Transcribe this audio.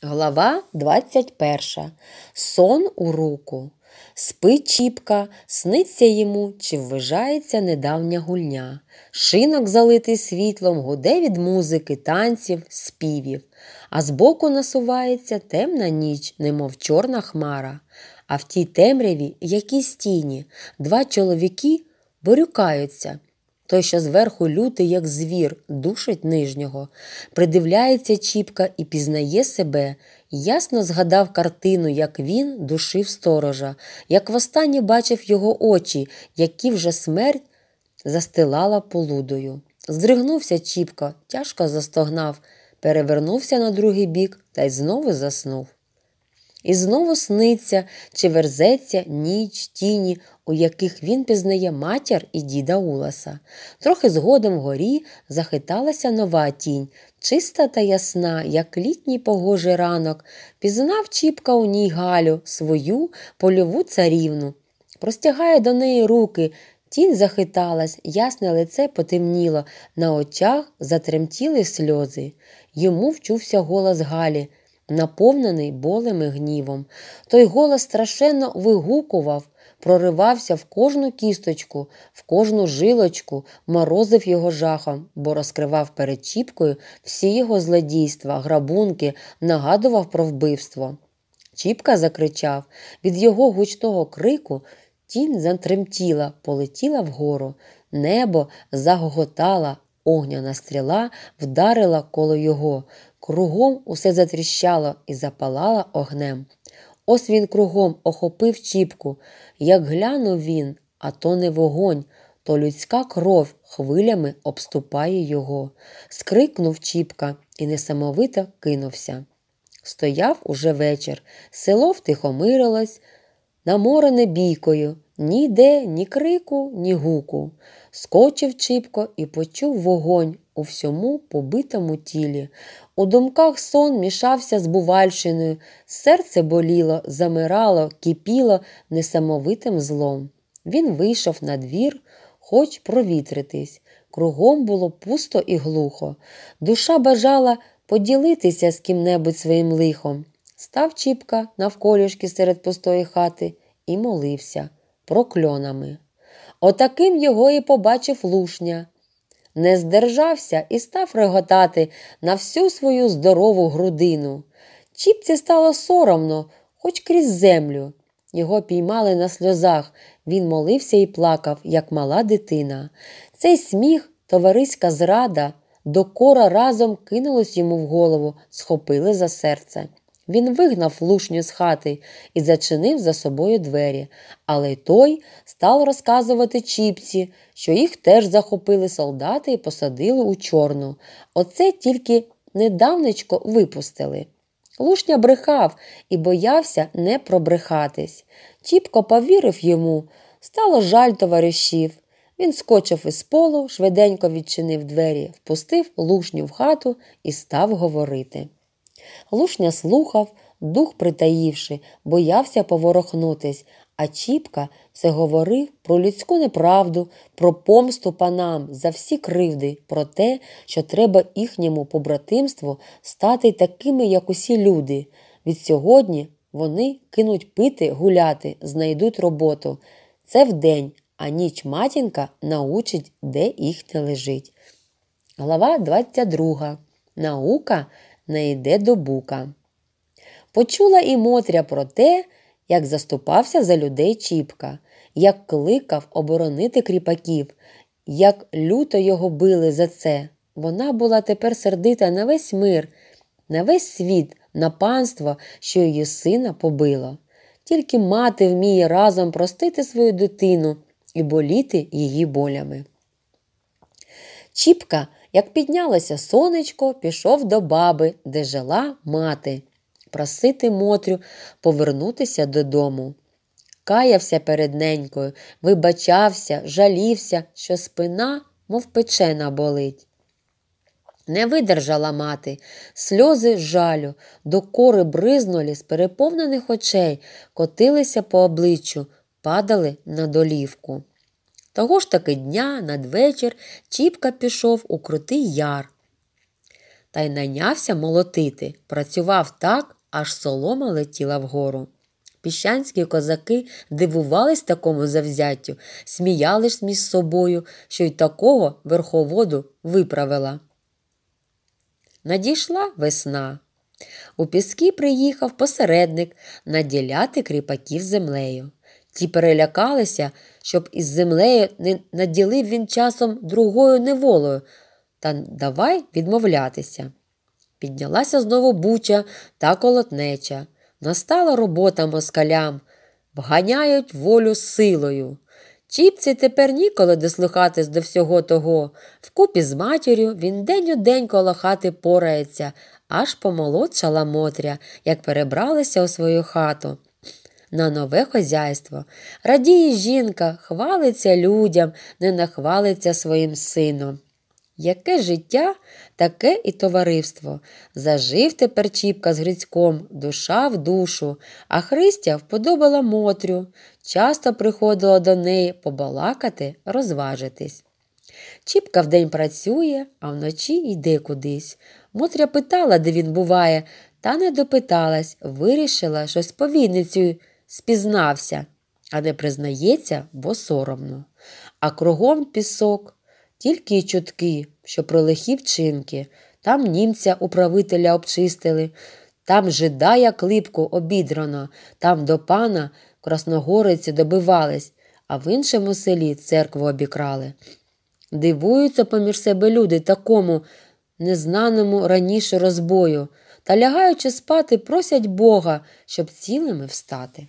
Глава 21. Сон у руку. Спить Чіпка, сниться йому, чи ввижається недавня гульня. Шинок, залитий світлом, гуде від музики, танців, співів, а збоку насувається темна ніч, немов чорна хмара. А в тій темряві якісь тіні, два чоловіки борюкаються. Той, що зверху лютий, як звір, душить нижнього, придивляється Чіпка і пізнає себе, ясно згадав картину, як він душив сторожа, як востаннє бачив його очі, які вже смерть застилала полудою. Здригнувся Чіпка, тяжко застогнав, перевернувся на другий бік та й знову заснув. І знову сниться чи верзеться ніч тіні, у яких він пізнає матір і діда Уласа. Трохи згодом вгорі захиталася нова тінь, чиста та ясна, як літній погожий ранок, пізнав Чіпка у ній Галю, свою польову царівну. Простягає до неї руки. Тінь захиталась, ясне лице потемніло, на очах затремтіли сльози. Йому вчувся голос Галі наповнений болем і гнівом. Той голос страшенно вигукував, проривався в кожну кісточку, в кожну жилочку, морозив його жахом, бо розкривав перед Чіпкою всі його злодійства, грабунки, нагадував про вбивство. Чіпка закричав від його гучного крику. Тінь затремтіла, полетіла вгору, небо загоготала, огняна стріла вдарила коло його. Кругом усе затріщало і запалало огнем. Ось він кругом охопив чіпку. Як глянув він, а то не вогонь, то людська кров хвилями обступає його. Скрикнув Чіпка і несамовито кинувся. Стояв уже вечір, село втихомирилось, наморене бійкою. Ніде ні крику, ні гуку. Скочив Чіпко і почув вогонь у всьому побитому тілі. У думках сон мішався з бувальщиною, серце боліло, замирало, кипіло несамовитим злом. Він вийшов на двір, хоч провітритись. Кругом було пусто і глухо. Душа бажала поділитися з ким-небудь своїм лихом. Став Чіпка навколішки серед пустої хати і молився прокльонами. Отаким його і побачив лушня. Не здержався і став реготати на всю свою здорову грудину. Чіпці стало соромно, хоч крізь землю. Його піймали на сльозах, він молився і плакав, як мала дитина. Цей сміх, товариська зрада, докора разом кинулось йому в голову, схопили за серце. Він вигнав лушню з хати і зачинив за собою двері, але той став розказувати Чіпці, що їх теж захопили солдати і посадили у чорну. Оце тільки недавнечко випустили. Лушня брехав і боявся не пробрехатись. Чіпко повірив йому, стало жаль товаришів. Він скочив із полу, швиденько відчинив двері, впустив лушню в хату і став говорити. Лушня слухав, дух притаївши, боявся поворохнутись, а Чіпка все говорив про людську неправду, про помсту панам за всі кривди, про те, що треба їхньому побратимству стати такими, як усі люди. Від сьогодні вони кинуть пити, гуляти, знайдуть роботу. Це вдень, а ніч матінка научить, де їх не лежить. Глава 22. Наука не йде до бука. Почула і Мотря про те, як заступався за людей Чіпка, як кликав оборонити кріпаків, як люто його били за це. Вона була тепер сердита на весь мир, на весь світ, на панство, що її сина побило. Тільки мати вміє разом простити свою дитину і боліти її болями. Чіпка як піднялося сонечко, пішов до баби, де жила мати, просити Мотрю повернутися додому. Каявся перед ненькою, вибачався, жалівся, що спина, мов печена, болить. Не видержала мати, сльози жалю, докори бризнулі з переповнених очей, котилися по обличчю, падали на долівку. Того ж таки дня надвечір Чіпка пішов у крутий яр. Та й найнявся молотити, працював так, аж солома летіла вгору. Піщанські козаки дивувались такому завзяттю, сміялись між собою, що й такого верховоду виправила. Надійшла весна. У піски приїхав посередник наділяти кріпаків землею. Ті перелякалися, щоб із землею не наділив він часом другою неволою, та давай відмовлятися. Піднялася знову буча та колотнеча. Настала робота москалям, вганяють волю силою. Чіпці тепер ніколи дослухатись до всього того. Вкупі з матір'ю він день у день коло хати порається, аж помолодшала Мотря, як перебралися у свою хату на нове хазяйство. Радіє жінка, хвалиться людям, не нахвалиться своїм сином. Яке життя, таке і товариство. Зажив тепер Чіпка з Грицьком, душа в душу, а Христя вподобала Мотрю, часто приходила до неї побалакати, розважитись. Чіпка вдень працює, а вночі йде кудись. Мотря питала, де він буває, та не допиталась, вирішила, що з повійницею спізнався, а не признається, бо соромно. А кругом пісок, тільки й чутки, що про лихі вчинки, там німця управителя обчистили, там жида як липку обідрано, там до пана красногориці добивались, а в іншому селі церкву обікрали. Дивуються поміж себе люди такому незнаному раніше розбою та лягаючи спати, просять Бога, щоб цілими встати.